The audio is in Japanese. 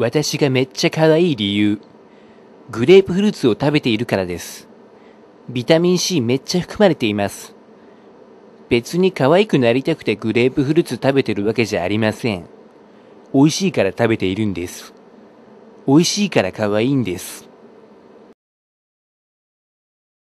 私がめっちゃ可愛い理由。グレープフルーツを食べているからです。ビタミン C めっちゃ含まれています。別に可愛くなりたくてグレープフルーツ食べてるわけじゃありません。美味しいから食べているんです。美味しいから可愛いんです。